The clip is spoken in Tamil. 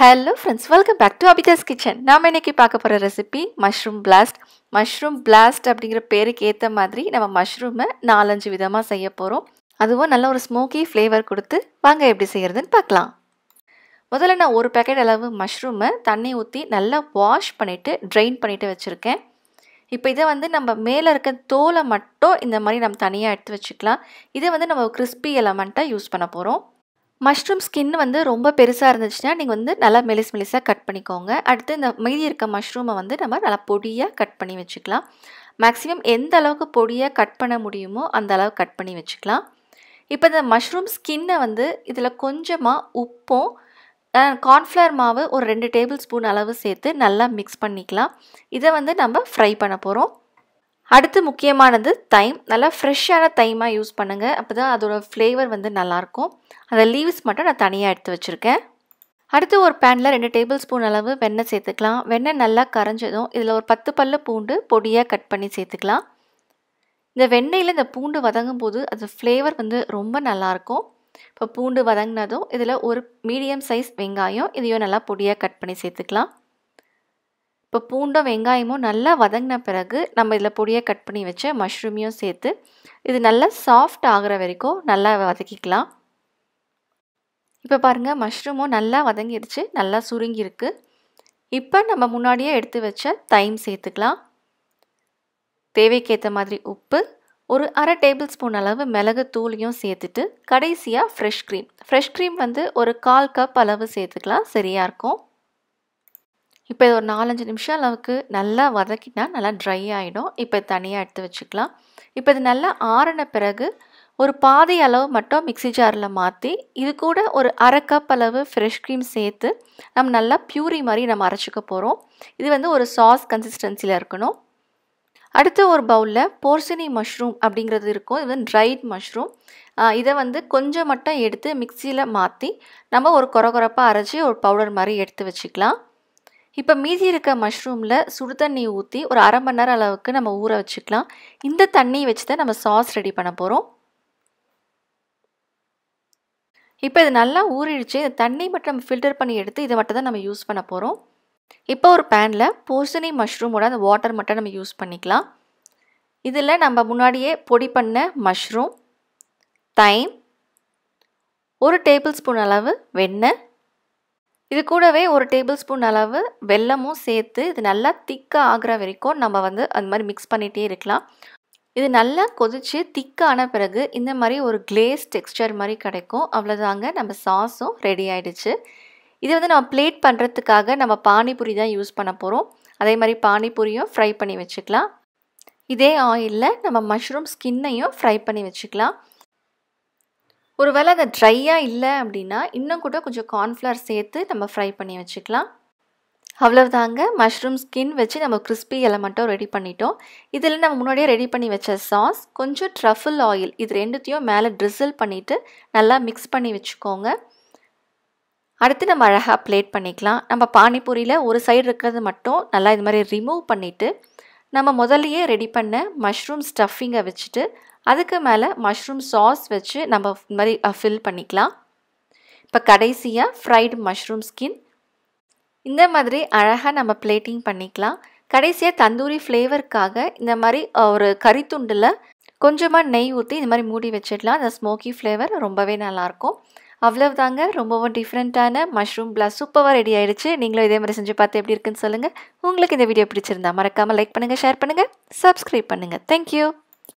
hello friends welcome back to Abitha's kitchen நாம் இன்றைக்கி பார்க்க போகிற recipe mushroom blast mushroom blast அப்படிங்கிற பேருக்கு ஏற்ற மாதிரி நம்ம மஷ்ரூமை நாலஞ்சு விதமாக செய்ய போகிறோம் அதுவும் நல்ல ஒரு ஸ்மோக்கி ஃப்ளேவர் கொடுத்து வாங்க எப்படி செய்கிறதுன்னு பார்க்கலாம் முதல்ல நான் ஒரு பேக்கெட் அளவு மஷ்ரூமை தண்ணி ஊற்றி நல்லா வாஷ் பண்ணிவிட்டு ட்ரெயின் பண்ணிவிட்டு வச்சுருக்கேன் இப்போ இதை வந்து நம்ம மேலே இருக்க தோலை மட்டும் இந்த மாதிரி நம்ம தனியாக எடுத்து வச்சுக்கலாம் இதை வந்து நம்ம கிறிஸ்பி எலமெண்ட்டாக யூஸ் பண்ண போகிறோம் மஷ்ரூம் ஸ்கின் வந்து ரொம்ப பெருசாக இருந்துச்சுன்னா நீங்கள் வந்து நல்லா மெலிஸ் மெலிஸாக கட் பண்ணிக்கோங்க அடுத்து இந்த மீதி இருக்க மஷ்ரூமை வந்து நம்ம நல்லா பொடியாக கட் பண்ணி வச்சுக்கலாம் மேக்ஸிமம் எந்த அளவுக்கு பொடியாக கட் பண்ண முடியுமோ அந்த அளவு கட் பண்ணி வச்சுக்கலாம் இப்போ இந்த மஷ்ரூம் ஸ்கின்னை வந்து இதில் கொஞ்சமாக உப்பும் கார்ன்ஃப்ளவர் மாவு ஒரு ரெண்டு டேபிள் ஸ்பூன் அளவு சேர்த்து நல்லா மிக்ஸ் பண்ணிக்கலாம் இதை வந்து நம்ம ஃப்ரை பண்ண போகிறோம் அடுத்து முக்கியமானது தைம் நல்லா ஃப்ரெஷ்ஷான தைமாக யூஸ் பண்ணுங்கள் அப்போ தான் அதோட ஃப்ளேவர் வந்து நல்லாயிருக்கும் அந்த லீவ்ஸ் மட்டும் நான் தனியாக எடுத்து வச்சுருக்கேன் அடுத்து ஒரு பேனில் ரெண்டு டேபிள் ஸ்பூன் அளவு வெண்ணெய் சேர்த்துக்கலாம் வெண்ணெய் நல்லா கரைஞ்சதும் இதில் ஒரு பத்து பல்ல பூண்டு பொடியாக கட் பண்ணி சேர்த்துக்கலாம் இந்த வெண்ணெயில் இந்த பூண்டு வதங்கும் போது அது ஃப்ளேவர் வந்து ரொம்ப நல்லாயிருக்கும் இப்போ பூண்டு வதங்கினதும் இதில் ஒரு மீடியம் சைஸ் வெங்காயம் இதையும் நல்லா பொடியாக கட் பண்ணி சேர்த்துக்கலாம் இப்போ பூண்டும் வெங்காயமும் நல்லா வதங்கின பிறகு நம்ம இதில் பொடியை கட் பண்ணி வச்ச மஷ்ரூமையும் சேர்த்து இது நல்லா சாஃப்ட் ஆகிற வரைக்கும் நல்லா வதக்கிக்கலாம் இப்போ பாருங்கள் மஷ்ரூமும் நல்லா வதங்கிடுச்சு நல்லா சுருங்கியிருக்கு இப்போ நம்ம முன்னாடியே எடுத்து வச்ச தைம் சேர்த்துக்கலாம் தேவைக்கேற்ற மாதிரி உப்பு ஒரு அரை டேபிள் ஸ்பூன் அளவு மிளகு தூளியும் சேர்த்துட்டு கடைசியாக ஃப்ரெஷ் க்ரீம் ஃப்ரெஷ் க்ரீம் வந்து ஒரு கால் கப் அளவு சேர்த்துக்கலாம் சரியாக இருக்கும் இப்போ இது ஒரு நாலஞ்சு நிமிஷம் அளவுக்கு நல்லா வதக்கினா நல்லா ட்ரை ஆகிடும் இப்போ தனியாக எடுத்து வச்சுக்கலாம் இப்போ இது நல்லா ஆறின பிறகு ஒரு பாதி அளவு மட்டும் மிக்சி ஜாரில் மாற்றி இது கூட ஒரு அரை கப் அளவு ஃப்ரெஷ் க்ரீம் சேர்த்து நம்ம நல்லா பியூரி மாதிரி நம்ம அரைச்சிக்க போகிறோம் இது வந்து ஒரு சாஸ் கன்சிஸ்டன்சியில் இருக்கணும் அடுத்து ஒரு பவுலில் போர்சினி மஷ்ரூம் அப்படிங்கிறது இருக்கும் இது வந்து ட்ரைட் மஷ்ரூம் இதை வந்து கொஞ்சம் மட்டும் எடுத்து மிக்சியில் மாற்றி நம்ம ஒரு குறகுறப்பாக அரைச்சி ஒரு பவுடர் மாதிரி எடுத்து வச்சுக்கலாம் இப்போ மீதி இருக்க மஷ்ரூமில் சுடு தண்ணி ஊற்றி ஒரு அரை மணி நேரம் அளவுக்கு நம்ம ஊற வச்சுக்கலாம் இந்த தண்ணியை வச்சு தான் நம்ம சாஸ் ரெடி பண்ண போகிறோம் இப்போ இது நல்லா ஊறிடுச்சு இந்த தண்ணி மட்டும் நம்ம ஃபில்டர் பண்ணி எடுத்து இதை மட்டும் தான் நம்ம யூஸ் பண்ண போகிறோம் இப்போ ஒரு பேனில் போர்சனி மஷ்ரூமோட அந்த வாட்டர் மட்டும் நம்ம யூஸ் பண்ணிக்கலாம் இதில் நம்ம முன்னாடியே பொடி பண்ண மஷ்ரூம் தைம் ஒரு டேபிள் ஸ்பூன் அளவு வெண்ணெய் இது கூடவே ஒரு டேபிள் ஸ்பூன் அளவு வெல்லமும் சேர்த்து இது நல்லா திக்காக ஆகிற வரைக்கும் நம்ம வந்து அந்த மாதிரி மிக்ஸ் பண்ணிகிட்டே இருக்கலாம் இது நல்லா கொதித்து திக்கான பிறகு இந்த மாதிரி ஒரு கிளேஸ் டெக்ஸ்டர் மாதிரி கிடைக்கும் அவ்வளோதாங்க நம்ம சாஸும் ரெடி ஆகிடுச்சு இது வந்து நம்ம பிளேட் பண்ணுறதுக்காக நம்ம பானிபூரி தான் யூஸ் பண்ண போகிறோம் அதே மாதிரி பானிபூரியும் ஃப்ரை பண்ணி வச்சுக்கலாம் இதே ஆயிலில் நம்ம மஷ்ரூம் ஸ்கின்னையும் ஃப்ரை பண்ணி வச்சுக்கலாம் ஒரு வேளை அது ட்ரையாக இல்லை அப்படின்னா இன்னும் கூட கொஞ்சம் கார்ன்ஃப்ளவர் சேர்த்து நம்ம ஃப்ரை பண்ணி வச்சுக்கலாம் அவ்வளோதாங்க மஷ்ரூம் ஸ்கின் வச்சு நம்ம கிறிஸ்பி மட்டும் ரெடி பண்ணிட்டோம் இதில் நம்ம முன்னாடியே ரெடி பண்ணி வச்ச சாஸ் கொஞ்சம் ட்ரஃபிள் ஆயில் இது ரெண்டுத்தையும் மேலே ட்ரிசல் பண்ணிவிட்டு நல்லா மிக்ஸ் பண்ணி வச்சுக்கோங்க அடுத்து நம்ம அழகாக பிளேட் பண்ணிக்கலாம் நம்ம பானிபூரியில் ஒரு சைடு இருக்கிறது மட்டும் நல்லா இது மாதிரி ரிமூவ் பண்ணிவிட்டு நம்ம முதல்லையே ரெடி பண்ண மஷ்ரூம் ஸ்டஃபிங்கை வச்சுட்டு அதுக்கு மேலே மஷ்ரூம் சாஸ் வச்சு நம்ம இந்த மாதிரி ஃபில் பண்ணிக்கலாம் இப்போ கடைசியாக ஃப்ரைடு மஷ்ரூம் ஸ்கின் இந்த மாதிரி அழகாக நம்ம பிளேட்டிங் பண்ணிக்கலாம் கடைசியாக தந்தூரி ஃப்ளேவருக்காக இந்த மாதிரி ஒரு கறித்துண்டில் கொஞ்சமாக நெய் ஊற்றி இந்த மாதிரி மூடி வச்சிடலாம் அந்த ஸ்மோக்கி ஃப்ளேவர் ரொம்பவே நல்லாயிருக்கும் அவ்வளவுதாங்க ரொம்பவும் டிஃப்ரெண்ட்டான மஷ்ரூம் பிளாஸ் சூப்பராக ரெடி ஆகிடுச்சு நீங்களும் இதே மாதிரி செஞ்சு பார்த்து எப்படி இருக்குன்னு சொல்லுங்கள் உங்களுக்கு இந்த வீடியோ பிடிச்சிருந்தா மறக்காமல் லைக் பண்ணுங்கள் ஷேர் பண்ணுங்கள் சப்ஸ்கிரைப் பண்ணுங்கள் தேங்க்யூ